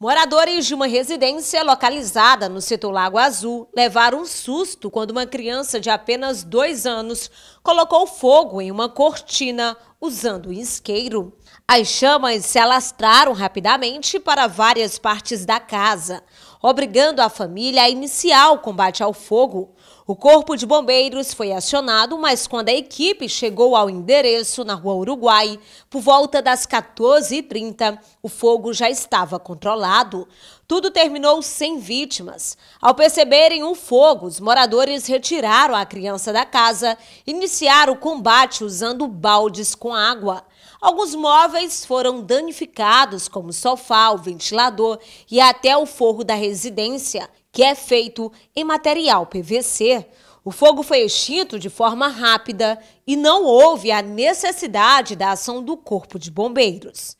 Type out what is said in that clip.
Moradores de uma residência localizada no setor Lago Azul levaram um susto quando uma criança de apenas dois anos colocou fogo em uma cortina usando um isqueiro. As chamas se alastraram rapidamente para várias partes da casa, obrigando a família a iniciar o combate ao fogo. O corpo de bombeiros foi acionado, mas quando a equipe chegou ao endereço na rua Uruguai, por volta das 14h30, o fogo já estava controlado. Tudo terminou sem vítimas. Ao perceberem o fogo, os moradores retiraram a criança da casa e iniciaram o combate usando baldes com água. Alguns móveis foram danificados, como sofá, o ventilador e até o forro da residência, que é feito em material PVC, o fogo foi extinto de forma rápida e não houve a necessidade da ação do Corpo de Bombeiros.